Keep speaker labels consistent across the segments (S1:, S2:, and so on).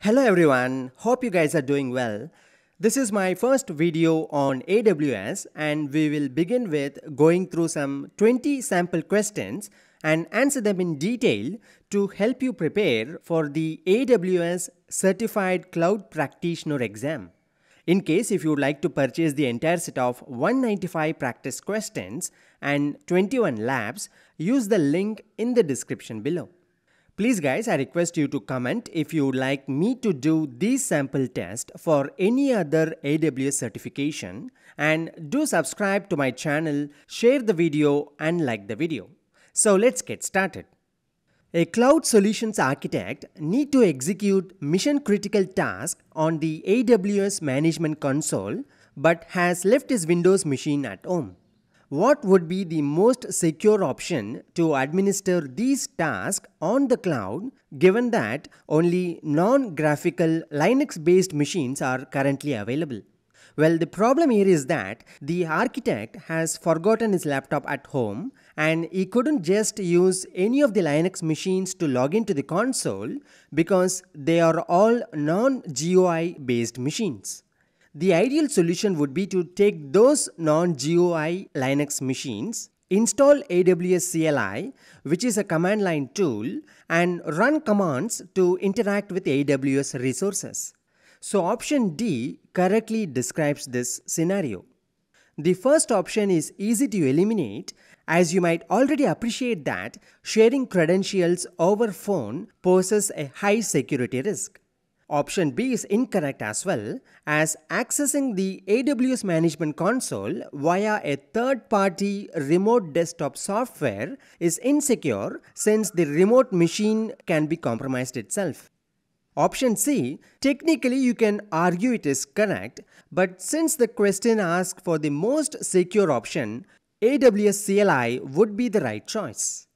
S1: Hello everyone, hope you guys are doing well. This is my first video on AWS and we will begin with going through some 20 sample questions and answer them in detail to help you prepare for the AWS Certified Cloud Practitioner exam. In case if you would like to purchase the entire set of 195 practice questions and 21 labs, use the link in the description below. Please guys, I request you to comment if you would like me to do this sample test for any other AWS certification and do subscribe to my channel, share the video and like the video. So let's get started. A cloud solutions architect need to execute mission critical tasks on the AWS management console but has left his Windows machine at home what would be the most secure option to administer these tasks on the cloud given that only non-graphical Linux-based machines are currently available? Well, the problem here is that the architect has forgotten his laptop at home and he couldn't just use any of the Linux machines to log into the console because they are all non-GUI based machines. The ideal solution would be to take those non-GUI Linux machines, install AWS CLI, which is a command line tool, and run commands to interact with AWS resources. So option D correctly describes this scenario. The first option is easy to eliminate as you might already appreciate that sharing credentials over phone poses a high security risk. Option B is incorrect as well as accessing the AWS Management Console via a third-party remote desktop software is insecure since the remote machine can be compromised itself. Option C, technically you can argue it is correct, but since the question asks for the most secure option, AWS CLI would be the right choice.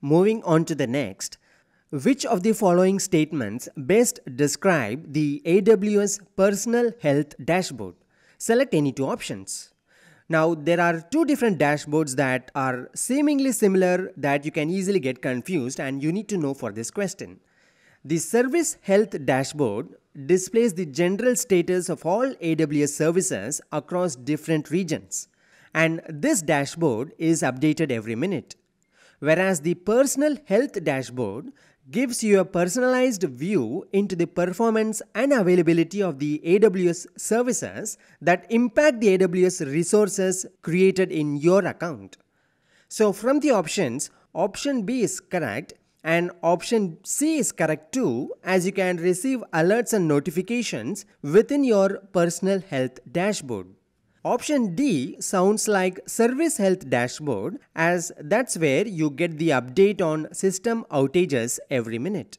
S1: Moving on to the next, which of the following statements best describe the AWS Personal Health Dashboard? Select any two options. Now, there are two different dashboards that are seemingly similar that you can easily get confused and you need to know for this question. The Service Health Dashboard displays the general status of all AWS services across different regions. And this dashboard is updated every minute. Whereas the Personal Health Dashboard gives you a personalized view into the performance and availability of the AWS services that impact the AWS resources created in your account. So from the options, option B is correct and option C is correct too as you can receive alerts and notifications within your personal health dashboard. Option D sounds like service health dashboard as that's where you get the update on system outages every minute.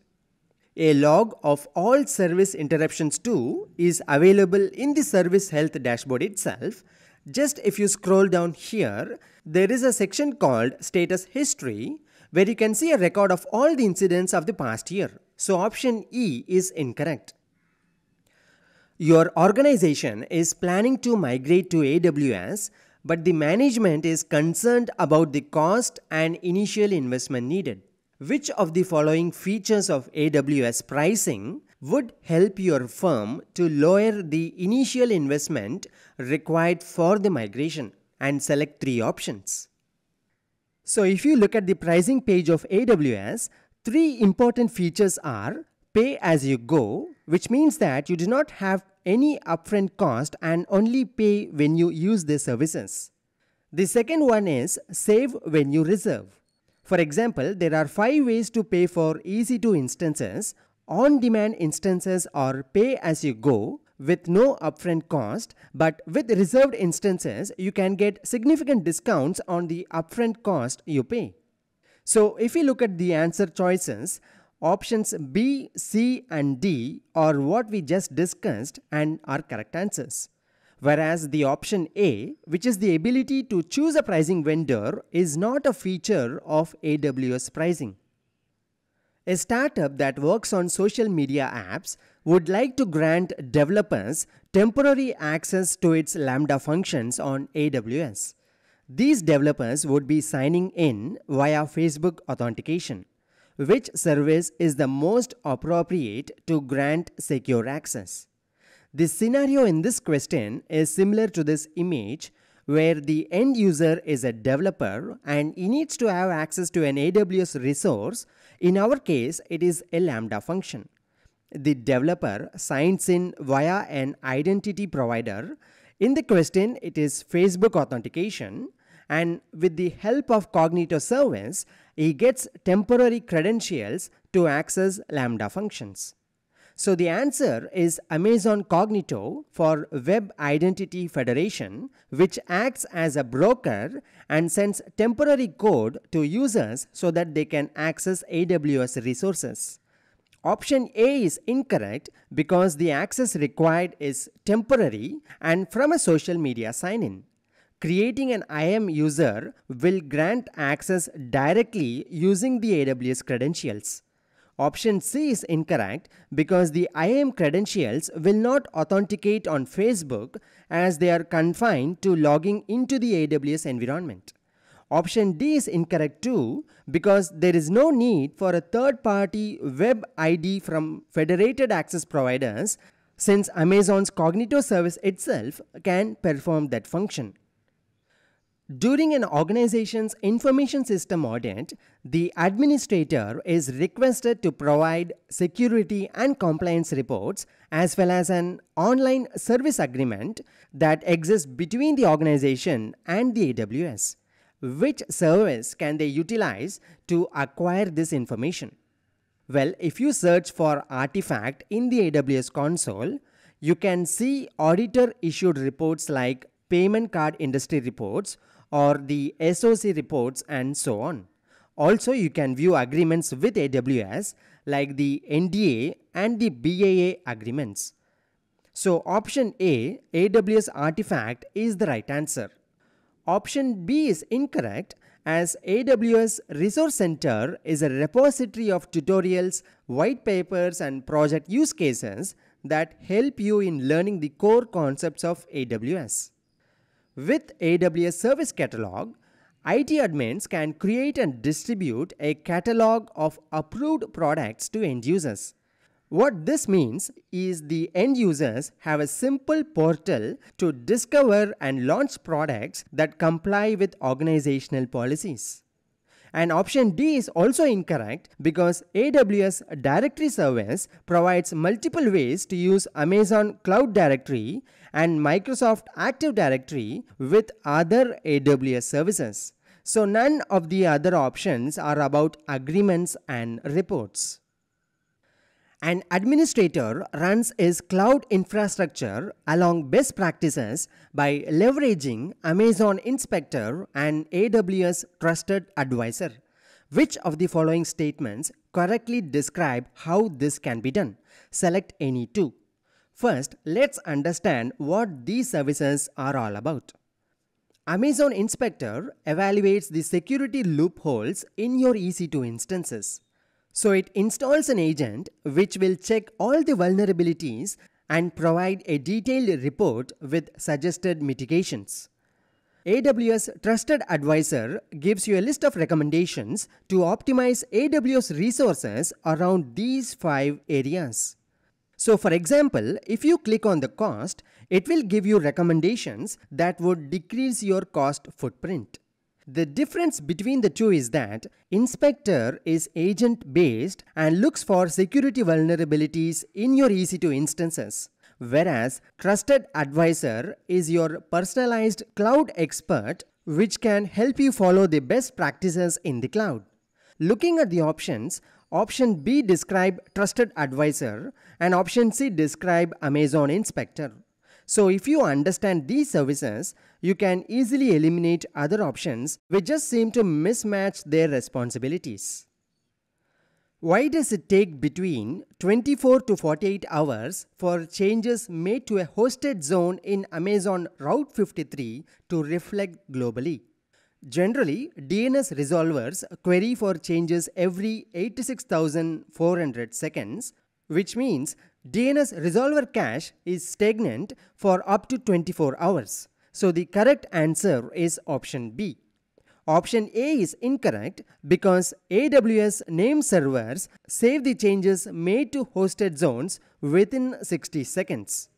S1: A log of all service interruptions too is available in the service health dashboard itself. Just if you scroll down here, there is a section called status history where you can see a record of all the incidents of the past year. So option E is incorrect. Your organization is planning to migrate to AWS, but the management is concerned about the cost and initial investment needed. Which of the following features of AWS pricing would help your firm to lower the initial investment required for the migration? And select three options. So if you look at the pricing page of AWS, three important features are pay as you go, which means that you do not have any upfront cost and only pay when you use the services. The second one is save when you reserve. For example, there are 5 ways to pay for EC2 instances, on-demand instances or pay as you go with no upfront cost, but with reserved instances, you can get significant discounts on the upfront cost you pay. So if you look at the answer choices, Options B, C and D are what we just discussed and are correct answers. Whereas the option A, which is the ability to choose a pricing vendor, is not a feature of AWS pricing. A startup that works on social media apps would like to grant developers temporary access to its Lambda functions on AWS. These developers would be signing in via Facebook authentication which service is the most appropriate to grant secure access. The scenario in this question is similar to this image where the end user is a developer and he needs to have access to an AWS resource. In our case, it is a Lambda function. The developer signs in via an identity provider. In the question, it is Facebook authentication. And with the help of Cognito service, he gets temporary credentials to access Lambda functions. So the answer is Amazon Cognito for Web Identity Federation, which acts as a broker and sends temporary code to users so that they can access AWS resources. Option A is incorrect because the access required is temporary and from a social media sign-in. Creating an IAM user will grant access directly using the AWS credentials. Option C is incorrect because the IAM credentials will not authenticate on Facebook as they are confined to logging into the AWS environment. Option D is incorrect too because there is no need for a third-party web ID from federated access providers since Amazon's Cognito service itself can perform that function. During an organization's information system audit, the administrator is requested to provide security and compliance reports as well as an online service agreement that exists between the organization and the AWS. Which service can they utilize to acquire this information? Well, if you search for artifact in the AWS console, you can see auditor issued reports like payment card industry reports or the SOC reports and so on. Also, you can view agreements with AWS like the NDA and the BAA agreements. So option A, AWS artifact is the right answer. Option B is incorrect as AWS Resource Center is a repository of tutorials, white papers and project use cases that help you in learning the core concepts of AWS. With AWS Service Catalog, IT admins can create and distribute a catalog of approved products to end users. What this means is the end users have a simple portal to discover and launch products that comply with organizational policies. And option D is also incorrect because AWS Directory Service provides multiple ways to use Amazon Cloud Directory and Microsoft Active Directory with other AWS services. So none of the other options are about agreements and reports. An administrator runs his cloud infrastructure along best practices by leveraging Amazon Inspector and AWS Trusted Advisor. Which of the following statements correctly describe how this can be done? Select any two. First, let's understand what these services are all about. Amazon Inspector evaluates the security loopholes in your EC2 instances. So it installs an agent which will check all the vulnerabilities and provide a detailed report with suggested mitigations. AWS Trusted Advisor gives you a list of recommendations to optimize AWS resources around these five areas. So for example, if you click on the cost, it will give you recommendations that would decrease your cost footprint. The difference between the two is that Inspector is agent based and looks for security vulnerabilities in your EC2 instances, whereas Trusted Advisor is your personalized cloud expert which can help you follow the best practices in the cloud. Looking at the options, Option B describe trusted advisor and option C describe Amazon inspector. So if you understand these services, you can easily eliminate other options which just seem to mismatch their responsibilities. Why does it take between 24 to 48 hours for changes made to a hosted zone in Amazon Route 53 to reflect globally? Generally, DNS resolvers query for changes every 86,400 seconds, which means DNS resolver cache is stagnant for up to 24 hours. So the correct answer is option B. Option A is incorrect because AWS name servers save the changes made to hosted zones within 60 seconds.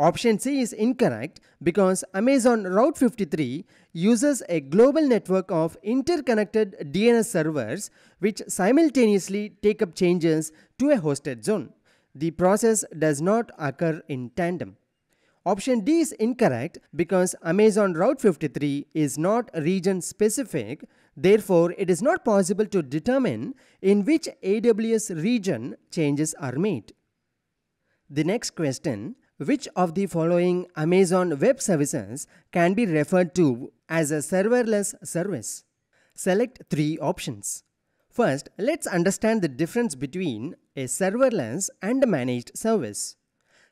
S1: Option C is incorrect because Amazon Route 53 uses a global network of interconnected DNS servers which simultaneously take up changes to a hosted zone. The process does not occur in tandem. Option D is incorrect because Amazon Route 53 is not region specific. Therefore, it is not possible to determine in which AWS region changes are made. The next question which of the following Amazon Web Services can be referred to as a serverless service? Select three options. First, let's understand the difference between a serverless and a managed service.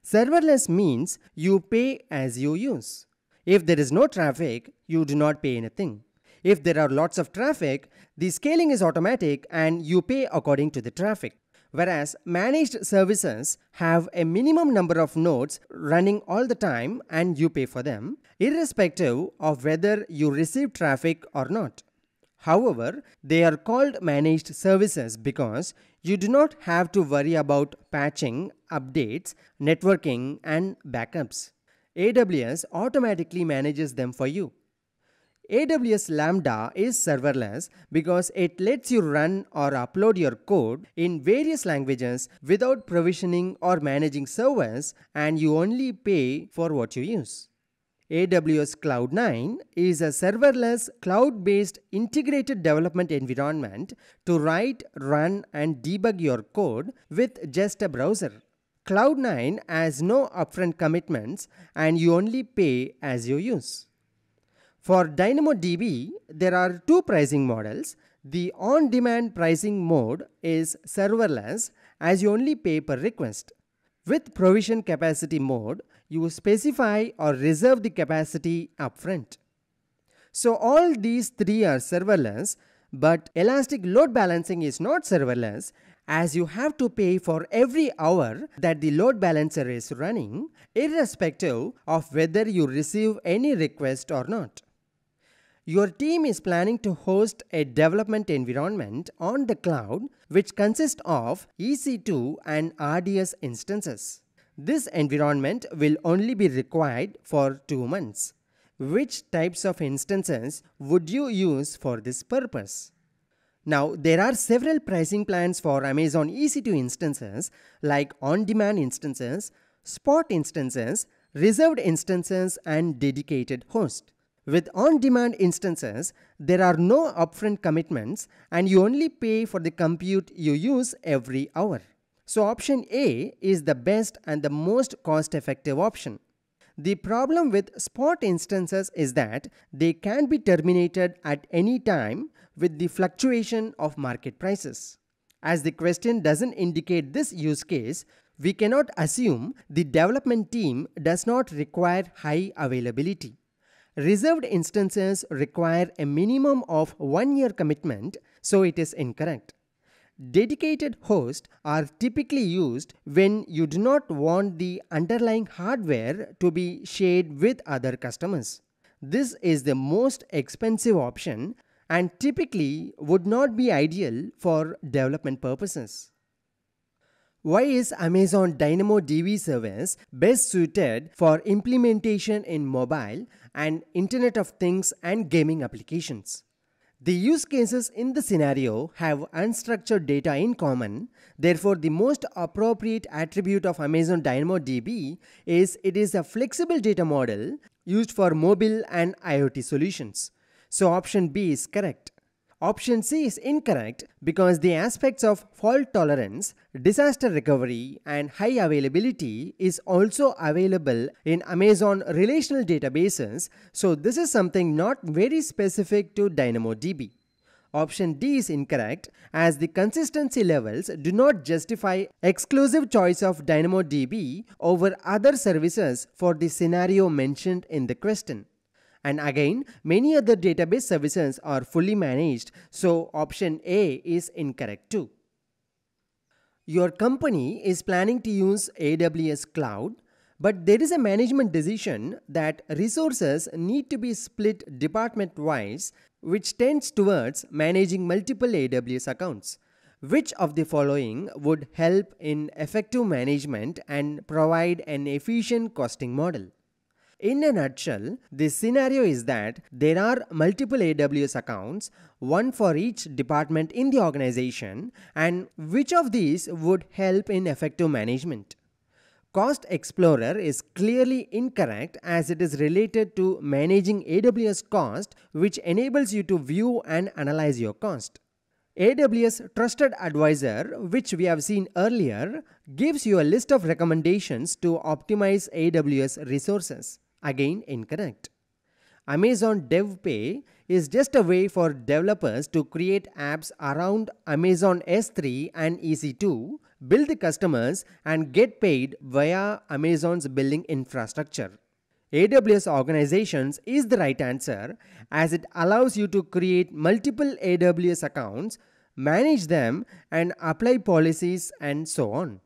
S1: Serverless means you pay as you use. If there is no traffic, you do not pay anything. If there are lots of traffic, the scaling is automatic and you pay according to the traffic whereas managed services have a minimum number of nodes running all the time and you pay for them, irrespective of whether you receive traffic or not. However, they are called managed services because you do not have to worry about patching, updates, networking, and backups. AWS automatically manages them for you. AWS Lambda is serverless because it lets you run or upload your code in various languages without provisioning or managing servers and you only pay for what you use. AWS Cloud 9 is a serverless cloud-based integrated development environment to write, run and debug your code with just a browser. Cloud 9 has no upfront commitments and you only pay as you use. For DynamoDB, there are two pricing models. The on-demand pricing mode is serverless as you only pay per request. With provision capacity mode, you specify or reserve the capacity upfront. So all these three are serverless, but elastic load balancing is not serverless as you have to pay for every hour that the load balancer is running, irrespective of whether you receive any request or not. Your team is planning to host a development environment on the cloud which consists of EC2 and RDS instances. This environment will only be required for 2 months. Which types of instances would you use for this purpose? Now, there are several pricing plans for Amazon EC2 instances like on-demand instances, spot instances, reserved instances and dedicated host. With on-demand instances, there are no upfront commitments and you only pay for the compute you use every hour. So option A is the best and the most cost-effective option. The problem with spot instances is that they can be terminated at any time with the fluctuation of market prices. As the question doesn't indicate this use case, we cannot assume the development team does not require high availability. Reserved instances require a minimum of one year commitment, so it is incorrect. Dedicated hosts are typically used when you do not want the underlying hardware to be shared with other customers. This is the most expensive option and typically would not be ideal for development purposes. Why is Amazon DynamoDB service best suited for implementation in mobile and Internet of Things and gaming applications. The use cases in the scenario have unstructured data in common. Therefore, the most appropriate attribute of Amazon DynamoDB is it is a flexible data model used for mobile and IoT solutions. So option B is correct. Option C is incorrect because the aspects of fault tolerance, disaster recovery and high availability is also available in Amazon relational databases so this is something not very specific to DynamoDB. Option D is incorrect as the consistency levels do not justify exclusive choice of DynamoDB over other services for the scenario mentioned in the question. And again, many other database services are fully managed, so option A is incorrect too. Your company is planning to use AWS Cloud, but there is a management decision that resources need to be split department-wise, which tends towards managing multiple AWS accounts. Which of the following would help in effective management and provide an efficient costing model? In a nutshell, the scenario is that there are multiple AWS accounts, one for each department in the organization, and which of these would help in effective management? Cost Explorer is clearly incorrect as it is related to managing AWS cost, which enables you to view and analyze your cost. AWS Trusted Advisor, which we have seen earlier, gives you a list of recommendations to optimize AWS resources. Again incorrect. Amazon DevPay is just a way for developers to create apps around Amazon S3 and EC2, build the customers and get paid via Amazon's billing infrastructure. AWS Organizations is the right answer as it allows you to create multiple AWS accounts, manage them and apply policies and so on.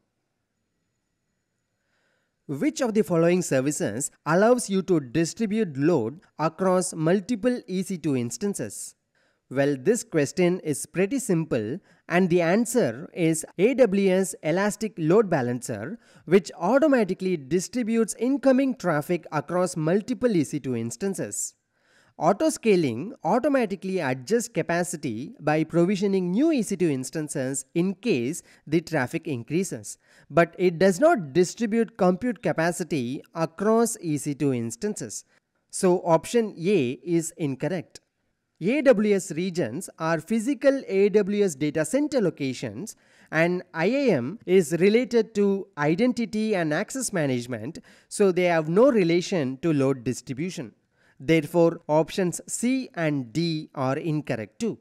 S1: Which of the following services allows you to distribute load across multiple EC2 instances? Well, this question is pretty simple and the answer is AWS Elastic Load Balancer which automatically distributes incoming traffic across multiple EC2 instances. Autoscaling automatically adjusts capacity by provisioning new EC2 instances in case the traffic increases, but it does not distribute compute capacity across EC2 instances. So option A is incorrect. AWS regions are physical AWS data center locations and IAM is related to identity and access management, so they have no relation to load distribution. Therefore, options C and D are incorrect too.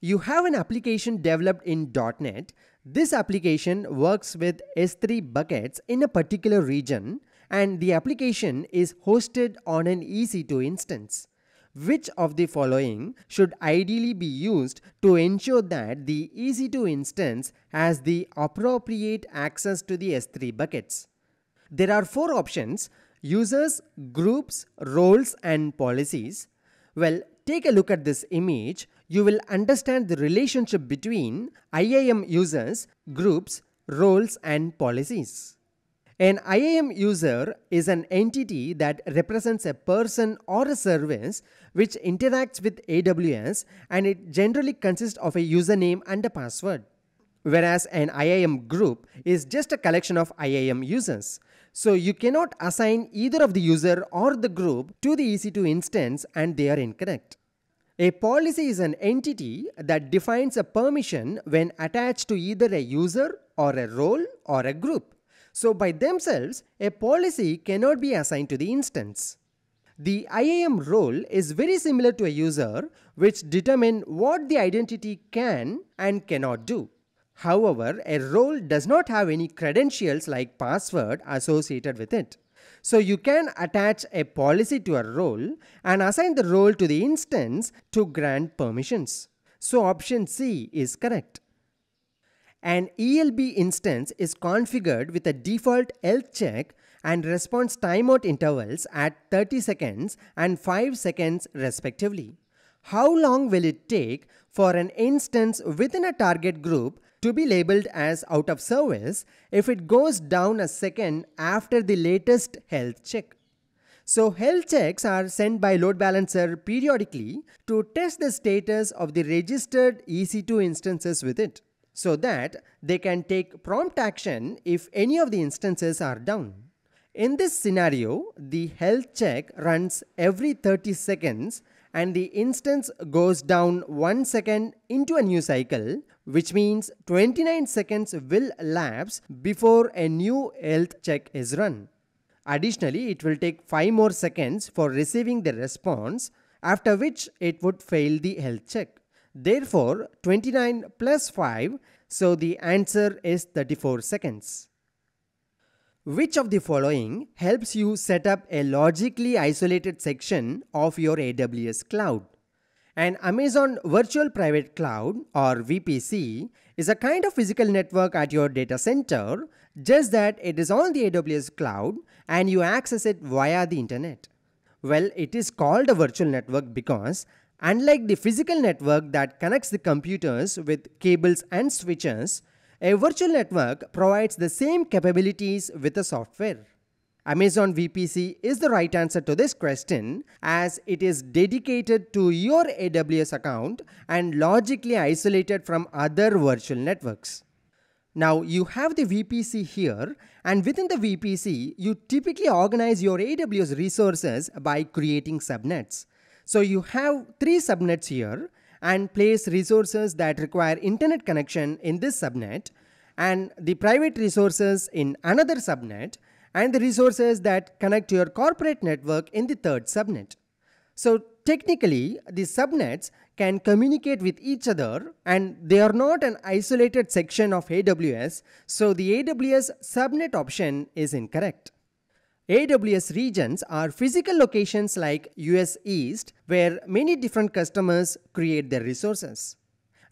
S1: You have an application developed in .NET. This application works with S3 buckets in a particular region and the application is hosted on an EC2 instance. Which of the following should ideally be used to ensure that the EC2 instance has the appropriate access to the S3 buckets? There are four options users, groups, roles and policies. Well, take a look at this image. You will understand the relationship between IAM users, groups, roles and policies. An IAM user is an entity that represents a person or a service which interacts with AWS and it generally consists of a username and a password whereas an IAM group is just a collection of IAM users. So you cannot assign either of the user or the group to the EC2 instance and they are incorrect. A policy is an entity that defines a permission when attached to either a user or a role or a group. So by themselves, a policy cannot be assigned to the instance. The IAM role is very similar to a user which determine what the identity can and cannot do. However, a role does not have any credentials like password associated with it. So you can attach a policy to a role and assign the role to the instance to grant permissions. So option C is correct. An ELB instance is configured with a default health check and response timeout intervals at 30 seconds and 5 seconds respectively how long will it take for an instance within a target group to be labeled as out of service if it goes down a second after the latest health check. So health checks are sent by load balancer periodically to test the status of the registered EC2 instances with it so that they can take prompt action if any of the instances are down. In this scenario, the health check runs every 30 seconds and the instance goes down 1 second into a new cycle which means 29 seconds will elapse before a new health check is run. Additionally, it will take 5 more seconds for receiving the response after which it would fail the health check. Therefore, 29 plus 5 so the answer is 34 seconds. Which of the following helps you set up a logically isolated section of your AWS cloud? An Amazon Virtual Private Cloud or VPC is a kind of physical network at your data center, just that it is on the AWS cloud and you access it via the internet. Well, it is called a virtual network because unlike the physical network that connects the computers with cables and switches, a virtual network provides the same capabilities with a software. Amazon VPC is the right answer to this question as it is dedicated to your AWS account and logically isolated from other virtual networks. Now you have the VPC here and within the VPC you typically organize your AWS resources by creating subnets. So you have three subnets here and place resources that require internet connection in this subnet and the private resources in another subnet and the resources that connect your corporate network in the third subnet. So technically, the subnets can communicate with each other and they are not an isolated section of AWS, so the AWS subnet option is incorrect. AWS regions are physical locations like US East where many different customers create their resources.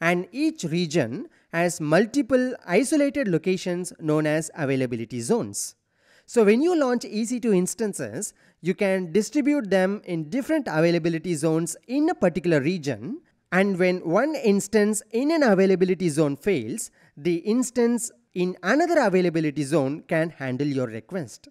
S1: And each region has multiple isolated locations known as availability zones. So when you launch EC2 instances, you can distribute them in different availability zones in a particular region. And when one instance in an availability zone fails, the instance in another availability zone can handle your request.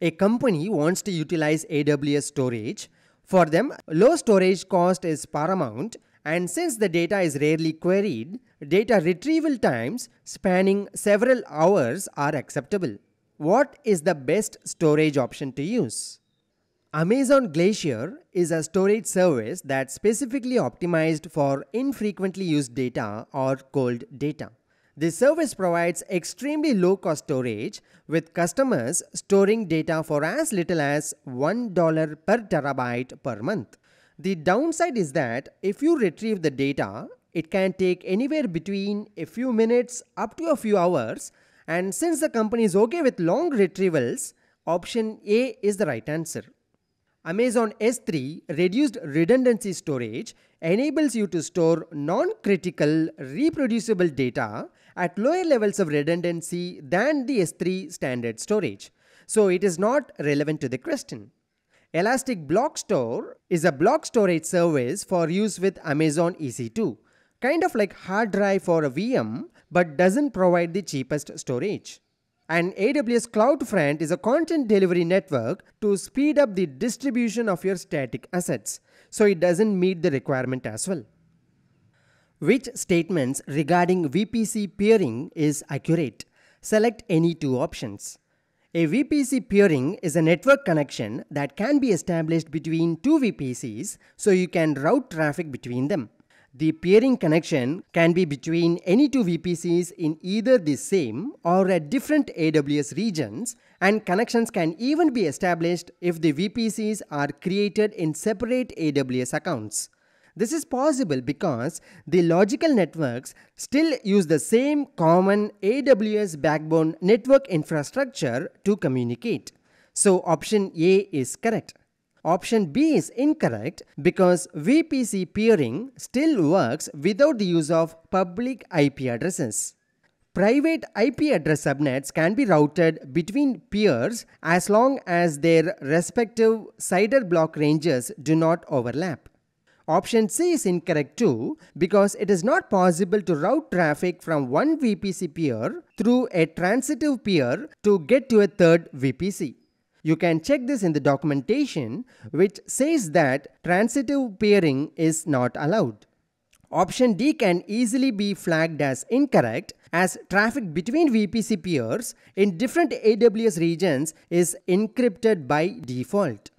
S1: A company wants to utilize AWS storage. For them, low storage cost is paramount and since the data is rarely queried, data retrieval times spanning several hours are acceptable. What is the best storage option to use? Amazon Glacier is a storage service that's specifically optimized for infrequently used data or cold data. The service provides extremely low cost storage with customers storing data for as little as $1 per terabyte per month. The downside is that if you retrieve the data, it can take anywhere between a few minutes up to a few hours and since the company is okay with long retrievals, option A is the right answer. Amazon S3 reduced redundancy storage enables you to store non-critical reproducible data at lower levels of redundancy than the S3 standard storage, so it is not relevant to the question. Elastic Block Store is a block storage service for use with Amazon EC2, kind of like hard drive for a VM but doesn't provide the cheapest storage. And AWS CloudFront is a content delivery network to speed up the distribution of your static assets, so it doesn't meet the requirement as well. Which statements regarding VPC peering is accurate? Select any two options. A VPC peering is a network connection that can be established between two VPCs so you can route traffic between them. The peering connection can be between any two VPCs in either the same or at different AWS regions, and connections can even be established if the VPCs are created in separate AWS accounts. This is possible because the logical networks still use the same common AWS backbone network infrastructure to communicate. So option A is correct. Option B is incorrect because VPC peering still works without the use of public IP addresses. Private IP address subnets can be routed between peers as long as their respective CIDR block ranges do not overlap. Option C is incorrect too because it is not possible to route traffic from one VPC peer through a transitive peer to get to a third VPC. You can check this in the documentation which says that transitive peering is not allowed. Option D can easily be flagged as incorrect as traffic between VPC peers in different AWS regions is encrypted by default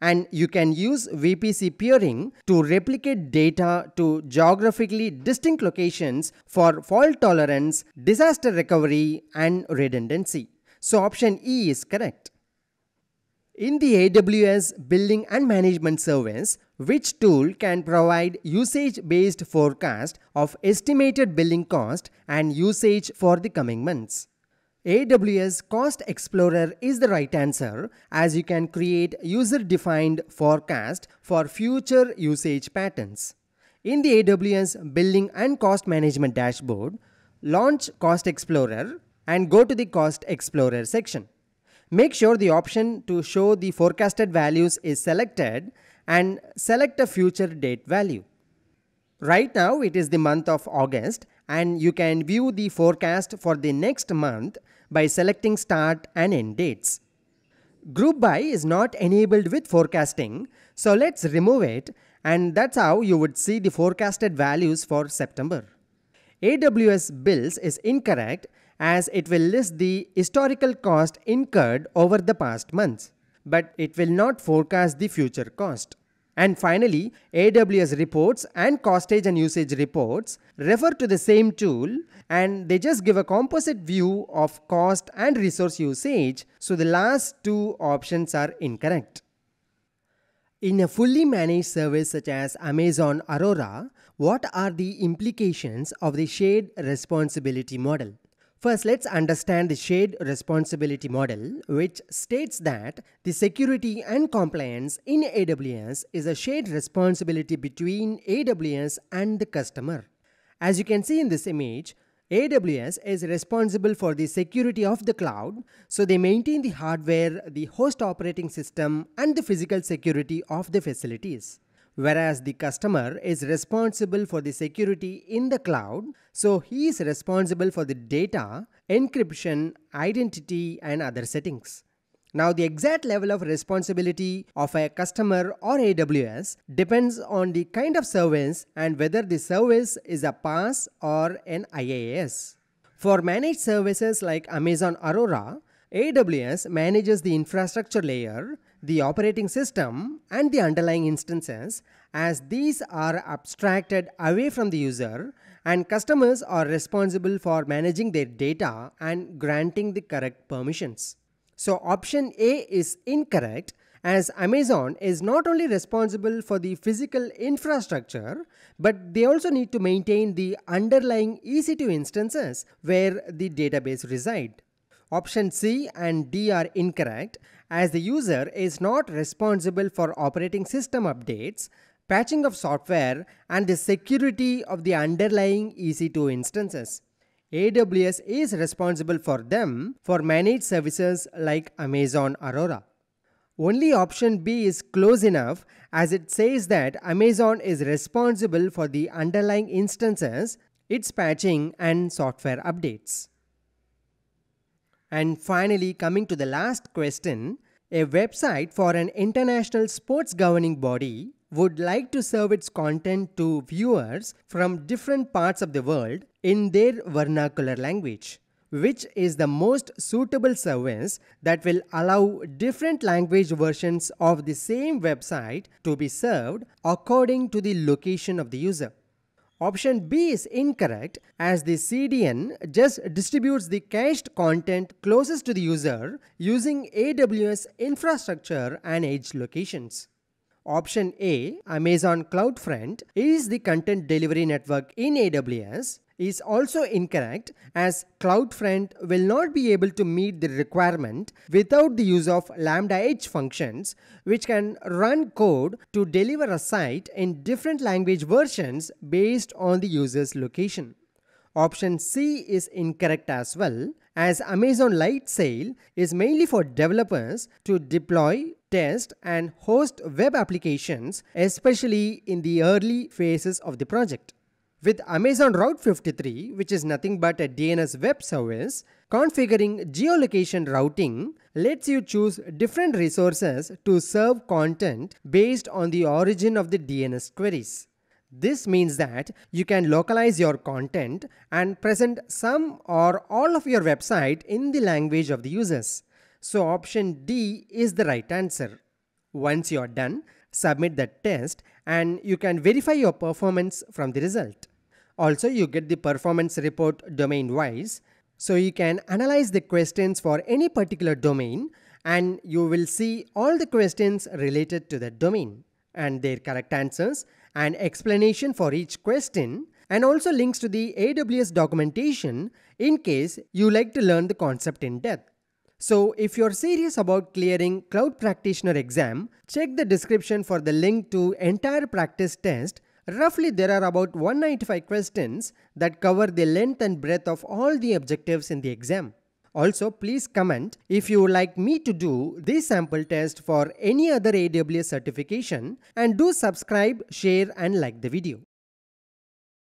S1: and you can use VPC peering to replicate data to geographically distinct locations for fault tolerance, disaster recovery, and redundancy. So option E is correct. In the AWS Building and Management Service, which tool can provide usage-based forecast of estimated billing cost and usage for the coming months? AWS Cost Explorer is the right answer as you can create user-defined forecast for future usage patterns. In the AWS Billing and Cost Management dashboard, launch Cost Explorer and go to the Cost Explorer section. Make sure the option to show the forecasted values is selected and select a future date value. Right now it is the month of August and you can view the forecast for the next month by selecting start and end dates. Group by is not enabled with forecasting, so let's remove it and that's how you would see the forecasted values for September. AWS bills is incorrect as it will list the historical cost incurred over the past months, but it will not forecast the future cost. And finally, AWS reports and costage and usage reports refer to the same tool and they just give a composite view of cost and resource usage. So the last two options are incorrect. In a fully managed service such as Amazon Aurora, what are the implications of the shared responsibility model? First, let's understand the shared responsibility model, which states that the security and compliance in AWS is a shared responsibility between AWS and the customer. As you can see in this image, AWS is responsible for the security of the cloud, so they maintain the hardware, the host operating system, and the physical security of the facilities whereas the customer is responsible for the security in the cloud. So he is responsible for the data, encryption, identity, and other settings. Now the exact level of responsibility of a customer or AWS depends on the kind of service and whether the service is a PaaS or an IaaS. For managed services like Amazon Aurora, AWS manages the infrastructure layer the operating system and the underlying instances as these are abstracted away from the user and customers are responsible for managing their data and granting the correct permissions. So option A is incorrect as Amazon is not only responsible for the physical infrastructure, but they also need to maintain the underlying EC2 instances where the database reside. Option C and D are incorrect as the user is not responsible for operating system updates, patching of software and the security of the underlying EC2 instances. AWS is responsible for them for managed services like Amazon Aurora. Only option B is close enough as it says that Amazon is responsible for the underlying instances, its patching and software updates. And finally, coming to the last question, a website for an international sports governing body would like to serve its content to viewers from different parts of the world in their vernacular language, which is the most suitable service that will allow different language versions of the same website to be served according to the location of the user. Option B is incorrect as the CDN just distributes the cached content closest to the user using AWS infrastructure and edge locations. Option A, Amazon CloudFront, is the content delivery network in AWS is also incorrect as CloudFront will not be able to meet the requirement without the use of Lambda H functions which can run code to deliver a site in different language versions based on the user's location. Option C is incorrect as well as Amazon Lightsail is mainly for developers to deploy, test and host web applications especially in the early phases of the project. With Amazon Route 53, which is nothing but a DNS web service, configuring geolocation routing lets you choose different resources to serve content based on the origin of the DNS queries. This means that you can localize your content and present some or all of your website in the language of the users. So option D is the right answer. Once you're done, submit the test and you can verify your performance from the result. Also, you get the performance report domain wise. So you can analyze the questions for any particular domain and you will see all the questions related to that domain and their correct answers and explanation for each question and also links to the AWS documentation in case you like to learn the concept in depth. So if you're serious about clearing Cloud Practitioner exam, check the description for the link to entire practice test Roughly there are about 195 questions that cover the length and breadth of all the objectives in the exam. Also please comment if you would like me to do this sample test for any other AWS certification and do subscribe, share and like the video.